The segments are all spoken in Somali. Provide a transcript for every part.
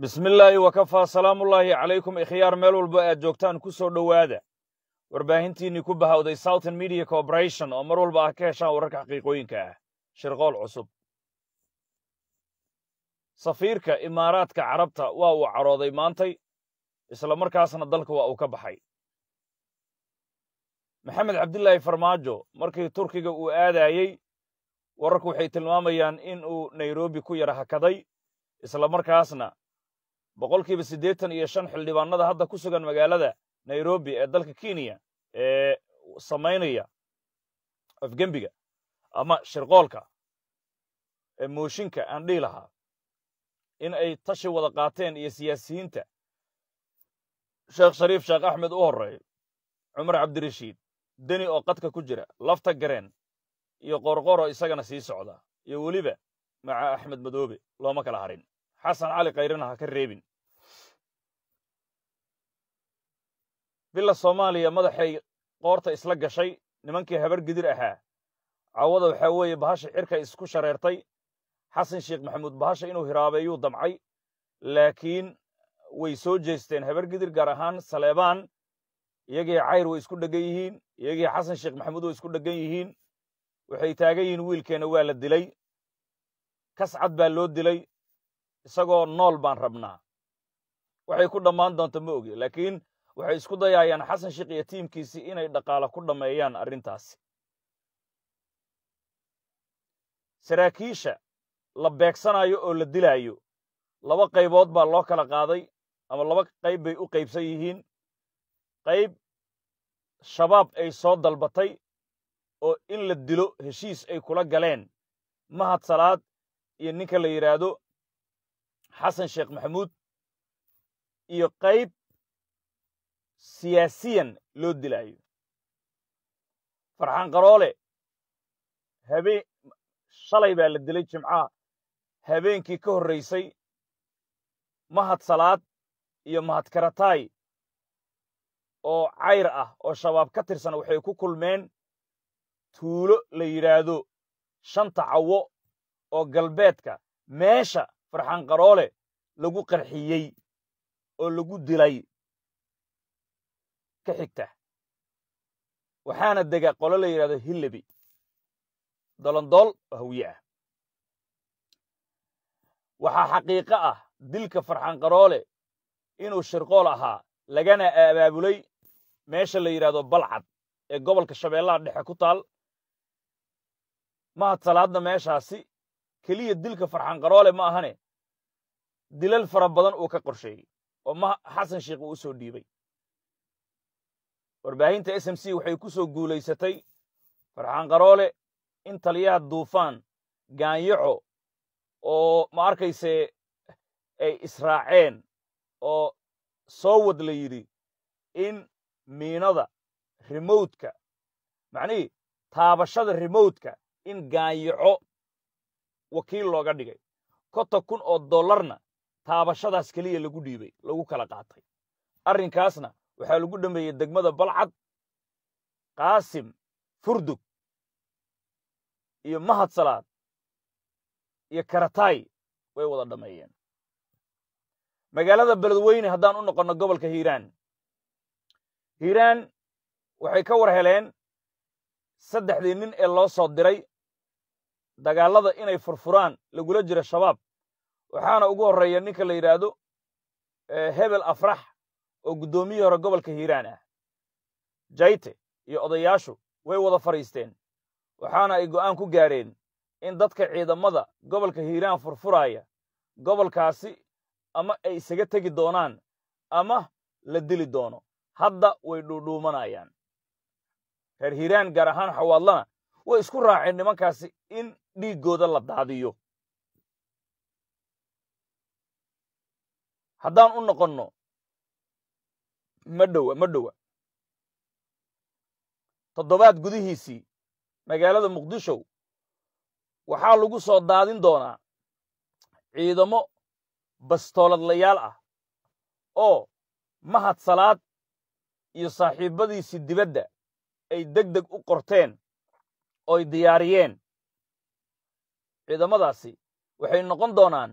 bismi illaahi wakafaa salaamullaahi calaykum ikhyaar meel walbo aad joogtaan ku soo dhowaada warbaahintiinnii ku bahawday southern media corporation oo mar walba ah ka heshaan wararka xaqiiqooyinka ah shirqool cusub safiirka imaaraadka carabta waa uu carooday maantay isla markaasna dalka waa uu ka baxay maxamed cabdillaahi farmaajo markii turkiga uu aadaayey wararku waxay tilmaamayaan in uu nairobi ku yara hakaday isla markaasna boqolkiiba siddeetan iyo shan xildhibaanada hadda ku sugan magaalada nairobi ee dalka kenya ee samaynaya afgembiga ama shirqoolka ee mooshinka aan dhihi lahaa in ay tashi wada qaateen iyo siyaasiyiinta sheekh shariif sheekh axmed u horreey cumar cabdirashiid deni oo qadka ku jira lafta gareen iyo qorqoroo isagana sii socda iyo weliba maca axmed madoobe looma kala harin xasan cali kayrina ha ka reebin bila soomaaliya madaxay qoorta isla gashay nimankii habar gidir ahaa cawada waxaa weeye bahasha xirka isku shareertay xasan sheekh maxamuud bahasha inuu hiraabeeyuu damcay laakiin way soo jeesteen habargidir gaar ahaan saleebaan iyagii cayr way isku dheggan yihiin iyagii xasan sheekh maxamuud way isku dheggan yihiin waxay taagan yihiin wiilkeenna waa la dilay kas cad baa loo dilay isagoo nool baan rabnaa waxay ku dhammaan doonta ma ogi laakiin waxay isku dayayaan xasan sheekh iyo tiimkiisii inay dhaqaalo ku dhammeeyaan arrintaasi saraakiisha la beegsanayo oo la dilaayo laba qaybood baa loo kala qaaday ama laba qayb bay u qaybsan yihiin qayb shabaab ay soo dalbatay oo in la dilo heshiis ay kula galeen mahad salaad iyo ninka la yidhaahdo xasan sheekh maxamuud iyo qayb siyaasiyan loo dilaayo farxaan qaroole habeen shalay baa la dilay jimcaha habeenkii ka horreysay mahad salaad iyo mahad karataay oo cayr ah oo shabaab ka tirsan waxay ku kulmeen tuulo la yidhaahdo shanta cawo oo galbeedka meesha farxaan qaroole lagu qarxiyey oo lagu dilay ka xigta waxaana dega qolo la yidhahdo hillabi dolondool oo hawiye ah waxaa xaqiiqo ah dilka farxaan qaroole inuu shirqool ahaa lagana abaabulay meesha la yidhaahdo balcad ee gobolka shabeellaha dhexe ku taal mahad salaadna meeshaasi keliya dilka farxaan qaroole ma ahane dilal fara badan uu ka qorsheeyey oo ma xasan sheekh uu u soo dhiibay warbaahinta s m c waxay ku soo guulaysatay farxaan qaroole in taliyaha duufaan gaanyaco oo ma arkayse ay israaceen oo soo wad la yidhi in miinada remotka macnihii taabashada remotka in gaanyaco wakiil looga dhigay konton kun oo dollarna taabashadaas keliya lagu dhiibay lagu kala qaatay arrinkaasna waxaa lagu dhammeeyey degmada balcad qaasim furdug iyo mahad salaad iyo karataay way wada dhammeeyeen magaalada beledweyne haddaan u noqonno gobolka hiiraan hiiraan waxay ka war heleen saddexdii nin ee loo soo diray dagaallada inay furfuraan lagula jira shabaab waxaana ugu horreeya ninka la yidhaahdo eh, hebel afrax oo guddoomiyii hore gobolka hiiraan ah jayte iyo odayaashu way wada fadhiisteen waxaana ay go'aan ku gaadheen in dadka ciidamada gobolka hiiraan furfuraaya gobolkaasi ama ay isaga tegi doonaan ama la dili doono hadda way dhuudhuumanayaan reer hiiraan gaar ahaan xawaadlana way isku raaceen nimankaasi in dhiiggooda la daadiyo haddaan u noqonno madhowa ma dhowa toddobaad gudihiisii magaalada muqdishow waxaa lagu soo daadin doonaa ciidamo bastooladlayaal ah oo mahad salaad iyo saaxiibadiisii dibadda ay deg deg u qorteen ooy diyaariyeen ciidamadaasi waxay noqon doonaan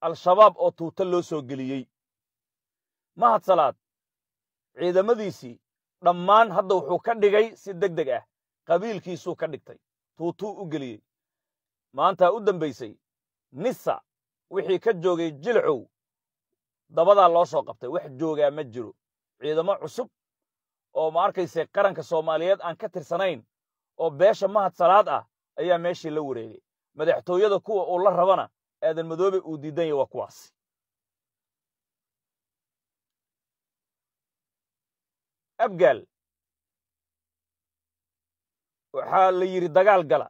al-shabaab oo tuuta loo soo geliyey mahad salaad ciidamadiisii dhammaan hadda wuxuu ka dhigay si deg deg ah qabiilkiisuu ka dhigtay tuutuu u geliyey maantaa u dambaysay nisa wixii ka joogay jilcow dabadaa loo soo qabtay wax joogaa ma jiro ciidamo cusub oo ma arkayse qaranka soomaaliyeed aan ka tirsanayn oo beesha mahadsalaad ah ayaa meeshii la wareegay madaxtooyada kuwa uu la rabana aadan madoobe uu diidan e yahy waa kuwaas abgaal waxaa la yidhi dagaal gala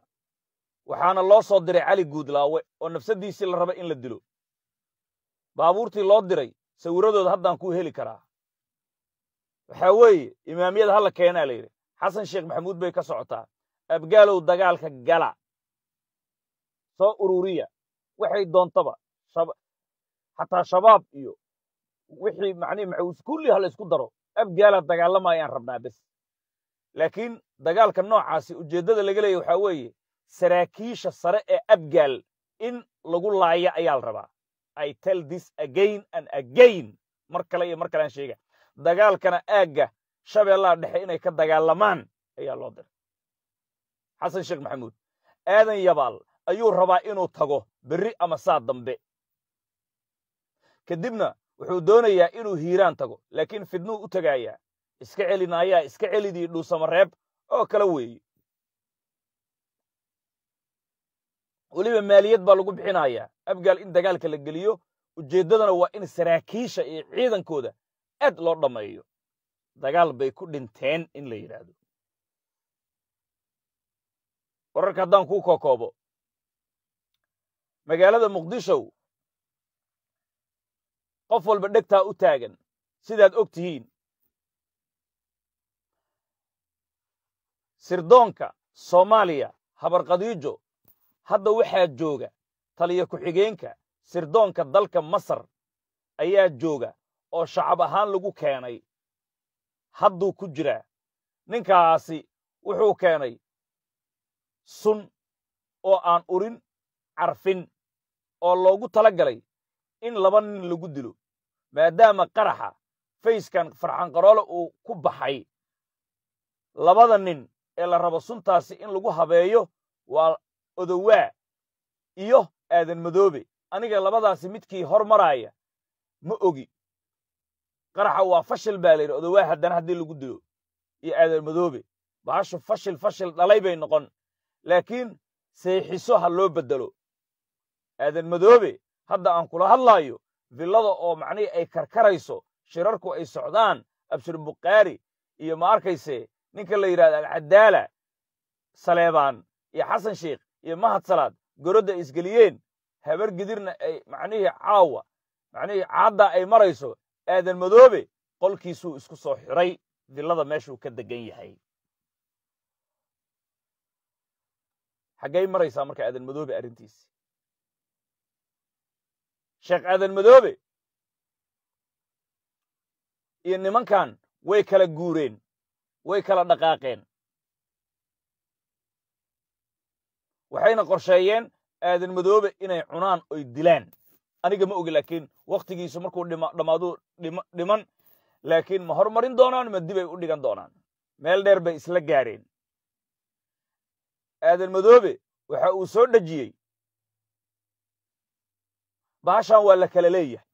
waxaana loo soo diray cali guudlaawe oo nafsaddiisii la raba in la dilo baabuurtii loo diray sawiradooda haddaan kuu heli karaa waxaa weeye imaamiyada halla keenaa la yidhi xasan sheekh maxamuud bay ka socotaa abgaalow dagaalka gala soo ururiya waxay doontaba xataa shabaab iyo wixii macnihi macuus kulliha la isku daro abgaala dagaalamayaan rabnaa bes laakiin dagaalka noocaasi ujeeddada laga leeya waxaa weeye saraakiisha sare ee abgaal in lagu laaya ayaa la rabaa i tell this again and again mar kale iyo mar kale aan sheega dagaalkana aagga shabeellaha dhexe inay ka dagaalamaan ayaa loo diray xasan sheekh maxamuud aadan yabaal ayuu rabaa inuu tago berri ama saa dambe kadibna wuxuu doonayaa inuu hiiraan tago laakiin fidnuu u tegayaa iska celinayaa iska celidii dhuusamareeb oo kala weeye weliba maaliyad baa lagu bixinayaa abgaal in dagaalka la geliyo ujeeddadana waa in saraakiisha iyo ciidankooda aad loo dhammeeyo dagaal bay ku dhinteen in la yidhaahdo wararka haddaan kuu kookoobo magaalada muqdishow qof walba dhegtaa u taagan sidaad og tihiin sirdoonka soomaaliya habarqadiijo hadda waxaa jooga taliya ku-xigeenka sirdoonka dalka masar ayaa jooga oo shacab ahaan lagu keenay hadduu ku jiraa ninkaasi wuxuu keenay sun oo aan urin carfin oo loogu tala galay in laba nin lagu dilo maadaama qaraxa fayskan farxanqaroole uu ku baxay labada nin ee la rabo suntaasi in lagu habeeyo waa odowaa iyo aadan madoobe aniga labadaasi midkii hor maraaya ma ogi qaraxa waa fashil baa layidhi odowaa haddana haddii lagu dilo iyo aadan madoobe baashu fashil fashil dhalay bay noqon laakiin seexiso ha loo bedelo aadan madoobe hadda aan kula hadlaayo villada oo macnihii ay karkarayso shirarku ay socdaan abshirbukaari iyo ma arkayse ninka la yidhahda alcadaala saleebaan iyo xasan sheekh iyo mahad salaad gorodda ay isgeliyeen habar gidirna ay macnihii caawa macnihii caaddaa ay marayso aadan madoobe qolkiisuu isku soo xiray villada meeshuu ka degan yahay xaggay maraysaa marka aadan madoobe arrintiisi sheekh aadan madoobe iyo nimankan way kala guureen way kala dhaqaaqeen waxayna qorsheeyeen aadan madoobe inay cunaan oy dilaan aniga ma ogi laakiin wakhtigiisu markuu dhammaaduu dhiman laakiin ma hormarin doonaan ma dibay u dhigan doonaan meel dheer bay isla gaareen aadan madoobe waxa uu soo dhejiyey baashan waa la kala leeyahay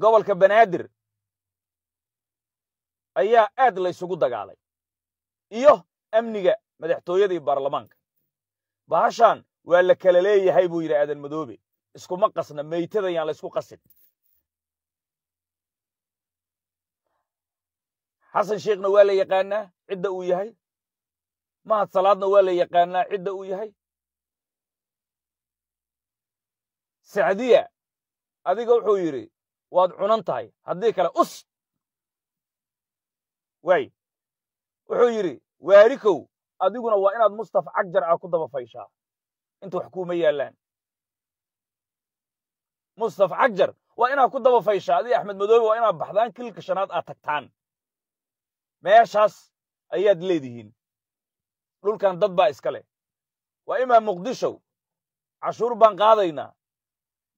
gobolka banaadir ayaa aad laysugu dagaalay iyo amniga madaxtooyadii baarlamaanka baashan waa la kala leeyahay buu yidhi aadan madoobe iskuma qasna meytada yaan laysku qasin xasan sheekhna waa la yaqaanaa cidda uu yahay mahad salaadna waa la yaqaanaa cidda uu yahay sacdiya adiga wuxuu yidhi waad cunan tahay haddii kale us way wuxuu yidhi waarikow adiguna waa inaad mustaf cagjar ah ku daba fayshaa inta wax kuuma yaallaan mustaf cagjar waa inaad ku daba fayshaa adiga axmed madoobe waa inaad baxdaan kililka shanaad aad tagtaan meeshaas ayaad leedihiin dhulkan dad baa iska leh waa imaa muqdishow cashuur baan qaadaynaa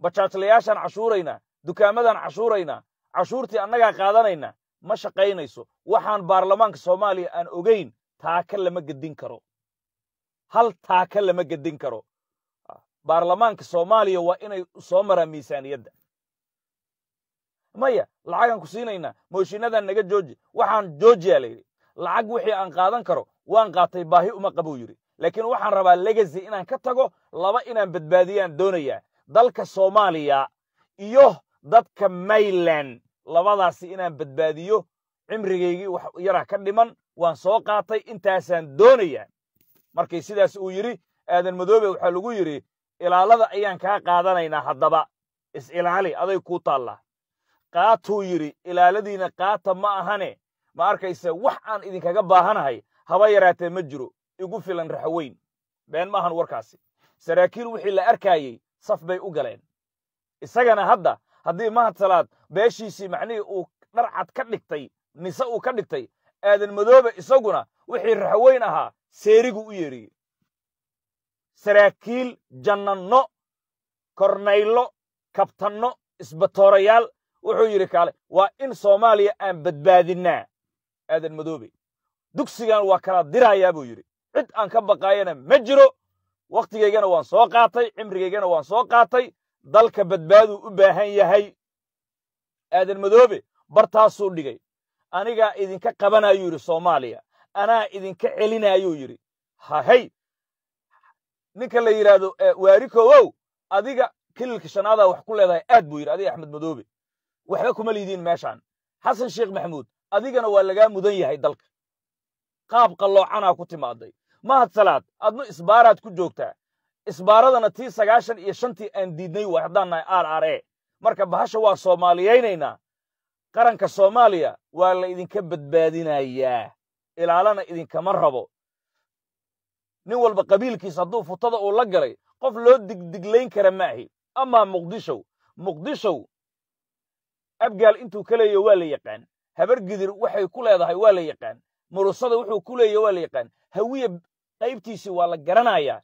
bajaajlayaashaan cashuurayna dukaamadan cashuurayna cashuurtii annagaa qaadanayna ma shaqaynayso waxaan baarlamaanka soomaaliya aan ogayn taaka lama gedin karo hal taaka lama gedin karo baarlamaanka soomaaliya waa inay soo maraan miisaaniyadda maya lacagaan ku siinaynaa mooshiinadan naga jooji waxaan joojiyaa layidhi lacag wixii aan qaadan karo waan qaatay baahi uma qabuu yidhi laakiin waxaan rabaa legasi inaan ka tago laba inaan badbaadiyaan doonayaa dalka soomaaliya iyo dadka mayland labadaasi inaan badbaadiyo cimrigaygii wax yara ka dhiman waan soo qaatay intaasaan doonaya markii sidaas uu yidhi aadan madoobe waxaa lagu yidhi ilaalada ayaan kaa qaadanaynaa haddaba is-ilaali aday kuu taalla qaatuu yidhi ilaaladiina qaata ma ahane ma arkayse wax aan idinkaga baahanahay haba yaraatee ma jiro igu filan raxweyn been maahan warkaasi saraakiil wixii la arkaayey saf bay u galeen isagana hadda haddii mahad salaad beeshiisii macnihii uu dharcad ka dhigtay nise uu ka dhigtay aadan madoobe isaguna wixii raxweyn ahaa seerigu u yeedhiyey saraakiil jannanno kornaylo kabtanno isbatoorayaal wuxuu yidhi kaale waa in soomaaliya aan badbaadinaa aadan madoobe dugsigan waa kala diraayaa buu yidhi cid aan ka baqaayana ma jiro wakhtigaygana waan soo qaatay cimrigaygana waan soo qaatay dalka badbaaduu u baahan yahay aadan madoobe bartaasuu dhigay anigaa idinka qabanayuu yidhi soomaaliya anaa idinka celinayuu yidhi hahay ninka la yidhaahdo eh, waarikowow adiga kililka shanaadaa wax ku leedahay aad buu yidhi adiga axmed madoobe waxba kuma liidiin meeshaan xasan sheekh maxamuud adigana waa lagaa mudan yahay dalka qaab qaloocanaa ku timaaday mahad salaad adnu isbaaraad ku joogtaa isbaaradana tii sagaashan iyo shantii aan diidnay way haddaan nahay r r e marka bahasha waa soomaaliyaynaynaa qaranka soomaaliya waa la idinka badbaadinayaa ilaalana idinkama rabo nin walba qabiilkiis hadduu futada uu la galay qof loo digdiglayn kara maahi amaa muqdishow muqdishow abgaal intuu ka leeyo waa la yaqaan habargidir waxay ku leedahay waa la yaqaan murusada wuxuu ku leeya waa la yaqaan hawiya qaybtiisii waa la garanayaa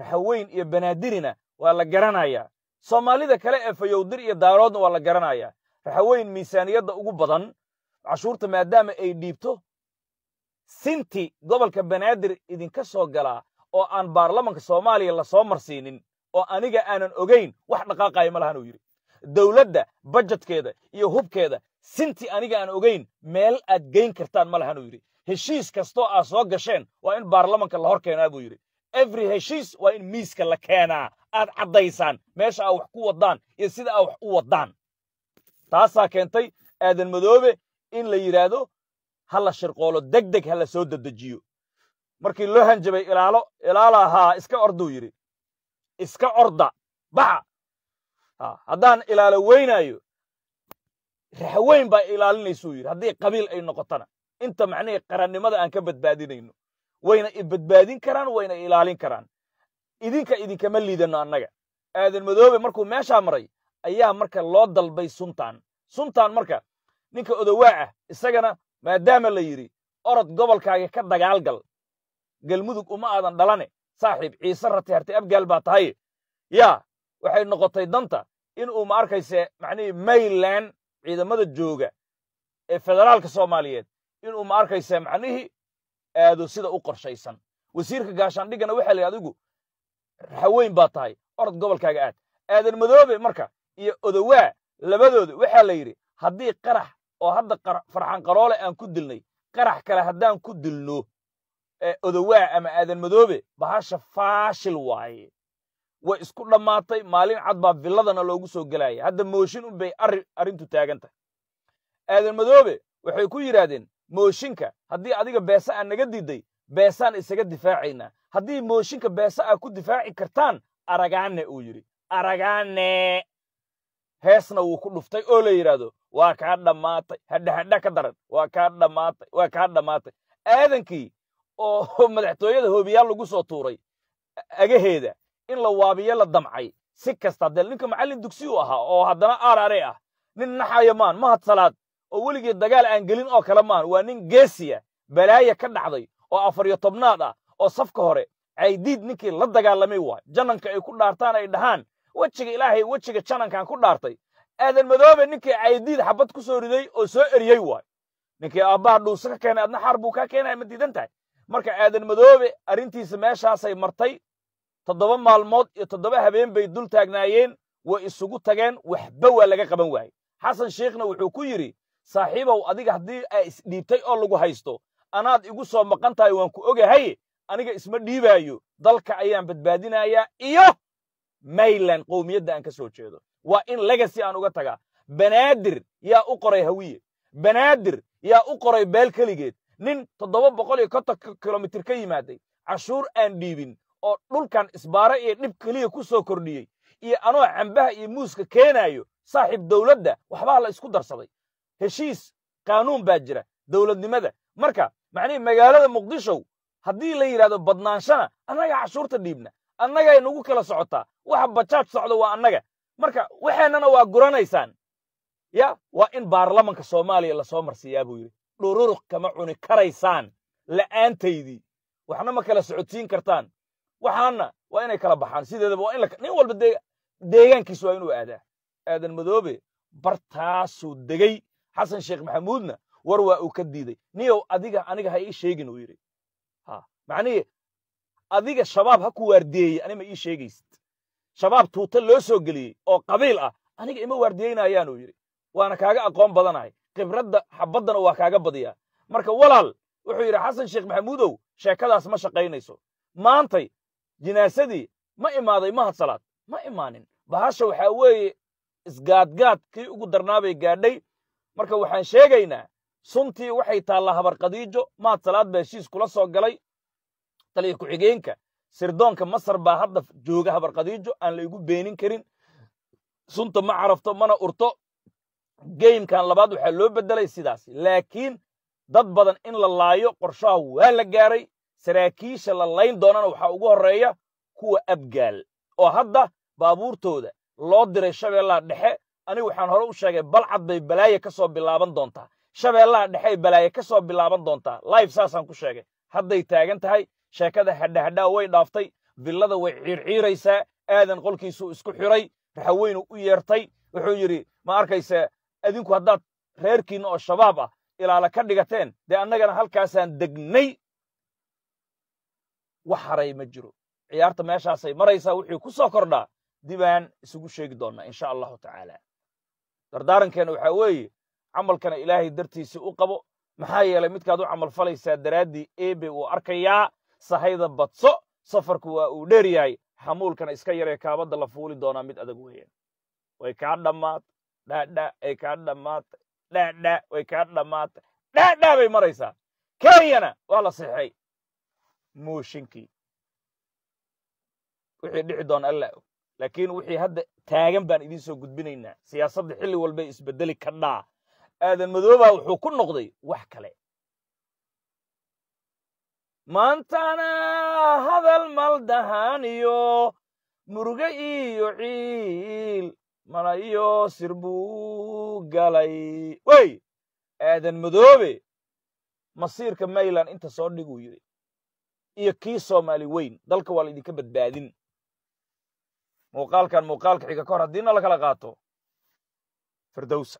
raxaweyn iyo banaadirina waa la garanayaa soomaalida kale ee fayowdir iyo daaroodna waa la garanayaa raxaweyn miisaaniyadda ugu badan cashuurta maadaama ay dhiibto sinti gobolka banaadir idinka soo galaa oo aan baarlamanka soomaaliya la soo marsiinin oo aniga aanan ogayn wax dhaqaaqaya ma lahan uu yidhi dawladda bajetkeeda iyo hubkeeda sinti aniga aan ogeyn meel aad geyn kartaan ma lahan uu yidhi heshiis kastoo aa soo gasheen waa in baarlamanka la hor keenaa buu yidhi every heshiis waa in miiska la keenaa aad caddaysaan meesha aa wax ku waddaan iyo sida aa wax u waddaan taasaa keentay aadan madoobe in la yidhaahdo ha la shirqoolo deg deg ha la soo dedejiyo markii loo hanjabay ilaalo ilaala haa iska orduu yidhi iska orda baxa haddaan ilaalo weynaayo raxweyn baa ilaalinaysuu yidhi haddii qabiil ay noqotana inta macnihii qarannimada aan ka badbaadinayno wayna ibadbaadin karaan wayna ilaalin karaan idinka idinkama liidano annaga aadan madoobe markuu meeshaa maray ayaa marka loo dalbay suntaan suntaan marka ninka odowaa ah isagana maadaama la yidhi orod gobolkaaga ka dagaalgal galmudug uma aadan dhalane saaxiib ciise rati harti abgaal baa tahaye yaa waxay noqotay danta inuu ma arkayse macnihii mayland ciidamada jooga ee federaalka soomaaliyeed inuu ma arkaysa macnihii aado sida u qorshaysan wasiirka gaashaandhigana waxa la adigu haweyn baa tahay orod gobolkaaga aad aadan madoobe marka iyo odowaa labadooda waxaa la yidhi haddii qarax oo hadda farxanqaroole aan ku dilnay qarax kale haddaan ku dilno odowaa ama aadan madoobe bahasha faashil waaye way isku dhammaatay maalin cad baa villadana loogu soo gelaya hadda mooshin unbay arrintu taagan tahay aadan madoobe waxay ku yidhaahdeen mooshinka haddii adiga beese aa naga diiday beesaan isaga difaacaynaa haddii mooshinka beese aa ku difaaci kartaan aragaane uu yidhi aragaane heesna wuu ku dhuftay oo la yidhaahdo waa kaa dhammaatay hadhahadha ka daran waa kaa dhammaatay waa kaa dhammaatay aadankii oo madaxtooyada hoobiyaal lagu soo tuuray agaheeda in la waabiyo la damcay si kasta dee ninka macallin dugsi u ahaa oo haddana arare ah nin naxayamaan mahad salaad oo weligii dagaal aan gelin oo kale maan waa nin geesiya balaaya ka dhacday oo afariyo tobnaad ah oo safka hore caydiid ninkii la dagaalamay waay jananka ay ku dhaartaan ay dhahaan wejiga ilaahay wejiga janankan ku dhaartay aadan madoobe ninkii caydiid xabad ku soo riday oo soo eriyey waay ninkii aabbaha dhuuse ka keenay adna xaar buu kaa keenaya ma diidan tahay marka aadan madoobe arrintiisa meeshaasay martay toddoba maalmood iyo toddoba habeen bay dul taagnaayeen way isugu tageen waxba waa laga qaban waayey xasan sheekhna wuxuu ku yidhi saaxiibow adiga haddii ay isdhiibtay oo lagu haysto anaad igu soo maqan tahay waan ku ogahay aniga isma dhiibaayo dalka ayaan badbaadinayaa iyo mayland qowmiyadda aan ka soo jeedo waa in legasi aan uga tagaa banaadir yaa u qoray hawiye banaadir yaa u qoray beel keligeed nin toddoba boqol iyo konton kilomitir ka yimaaday cashuur aan dhiibin oo dhulkan isbaare iyo dhib keliya ku soo kordhiyey iyo anoo cambaha iyo muuska keenaayo saaxiib dawladda waxbaa la isku darsaday heshiis qaanuun baa jira dowladnimada marka macnihii magaalada muqdishow haddii la yidhahdo badnaanshana annaga cashuurta dhiibna annagaa inagu kala socotaa waxa bajaaj socda waa annaga marka waxaennana waa guranaysaan ya waa in baarlamanka soomaaliya la soo marsiiyaa buu yidhi dhururuq kama cuni karaysaan la'aantaydii waxna ma kala socotiin kartaan waxaanna waa inay kala baxaan sideedaba waa nin walba deegaankiis waa inuu aadaa aadan madoobe bartaasuu degey xasan sheekh maxamuudna war waa uu ka diiday niyow adiga aniga ha ii sheegin uu yidhi ha macnihi adiga shabaab ha ku waardiyeeyey ani ma ii sheegaysid shabaab tuuta loo soo geliyey oo qabiil ah aniga ima waardiyeynayaan uu yidhi waana kaaga aqoon badanahay khibradda xabaddana waa kaaga badiyaa marka walaal wuxuu yidhi xasan sheekh maxamuudow sheekadaas ma shaqaynayso maantay jinaasadii ma imaaday mahadsalaad ma imaanin bahasha waxaa weeye isgaadgaadkii ugu darnaabay gaadhay marka waxaan sheegaynaa suntii waxay taallaa habarqadiijo maad salaad baa heshiis kula soo galay taliya ku-xigeenka sirdoonka masar baa hadda jooga habarqadiijo aan la beenin karin sunta ma carafto mana urto geymkan labaad waxaa loo beddelay sidaas laakiin dad badan in la laayo qorshaha waa la gaaray saraakiisha la layn doonana waxaa ugu horreeya kuwa abgaal oo hadda baabuurtooda loo diray shabeellaha dhexe anigu waxaan hore u sheegay balcad bay balaaye ka soo bilaaban doontaa shabeellaha dhexey balaaye ka soo bilaaban doontaa life saasaan ku sheegay hadday taagan tahay sheekada hadhahadhaa way dhaaftay villada way ciirciiraysaa aadan qolkiisuu isku xiray raxaweynu u yeertay wuxuu yidhi ma arkayse adinku haddaad reerkiinna oo shabaab ah ilaala ka dhigateen dee annagana halkaasaan degnay wax haray ma jiro ciyaarta meeshaasay maraysaa wixii ku soo kordhaa dibaan isugu sheegi doonnaa insha allahu tacaala dardaarankeena waxaa weeye camalkana ilaahay dartiisa u qabo maxaa yeelay midkaad u camal falaysaa daraaddii ebe uu arkayaa sahayda badso safarku waa uu dheer yahay xamuulkana iska yaree kaabadda la fuuli doonaa mid adag weeyaan way kaa dhammaata dhaadha ay kaa dhammaatay dhaadha way kaa dhammaatay dhaadhaa bay maraysaa kenyana waa la sixay mooshinkii wixii dhici doon alla laakiin wixii hadda taagan baan idin soo gudbinaynaa siyaasadda xilli walbay isbedeli kadhaa aadan madooba wuxuu ku noqday wax kale maantana hadal maldahaan iyo muruge iyo ciil mala iyo sir galay wey aadan madoobe masiirka mayland inta soo dhiguu yidhi iyo kii soomaali weyn dalka waa laydinka badbaadin muuqaalkan muuqaalka xiga ka hor haddiina la kala qaato firdowsa